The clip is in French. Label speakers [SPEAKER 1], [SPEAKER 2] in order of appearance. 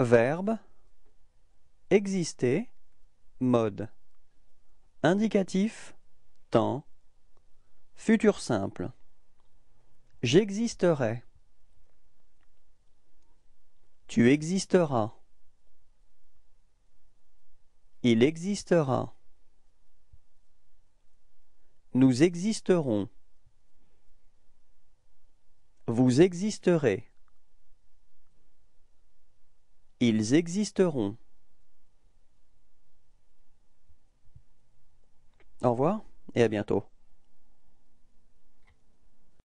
[SPEAKER 1] Verbe Exister Mode Indicatif Temps Futur simple J'existerai Tu existeras Il existera Nous existerons Vous existerez ils existeront. Au revoir et à bientôt.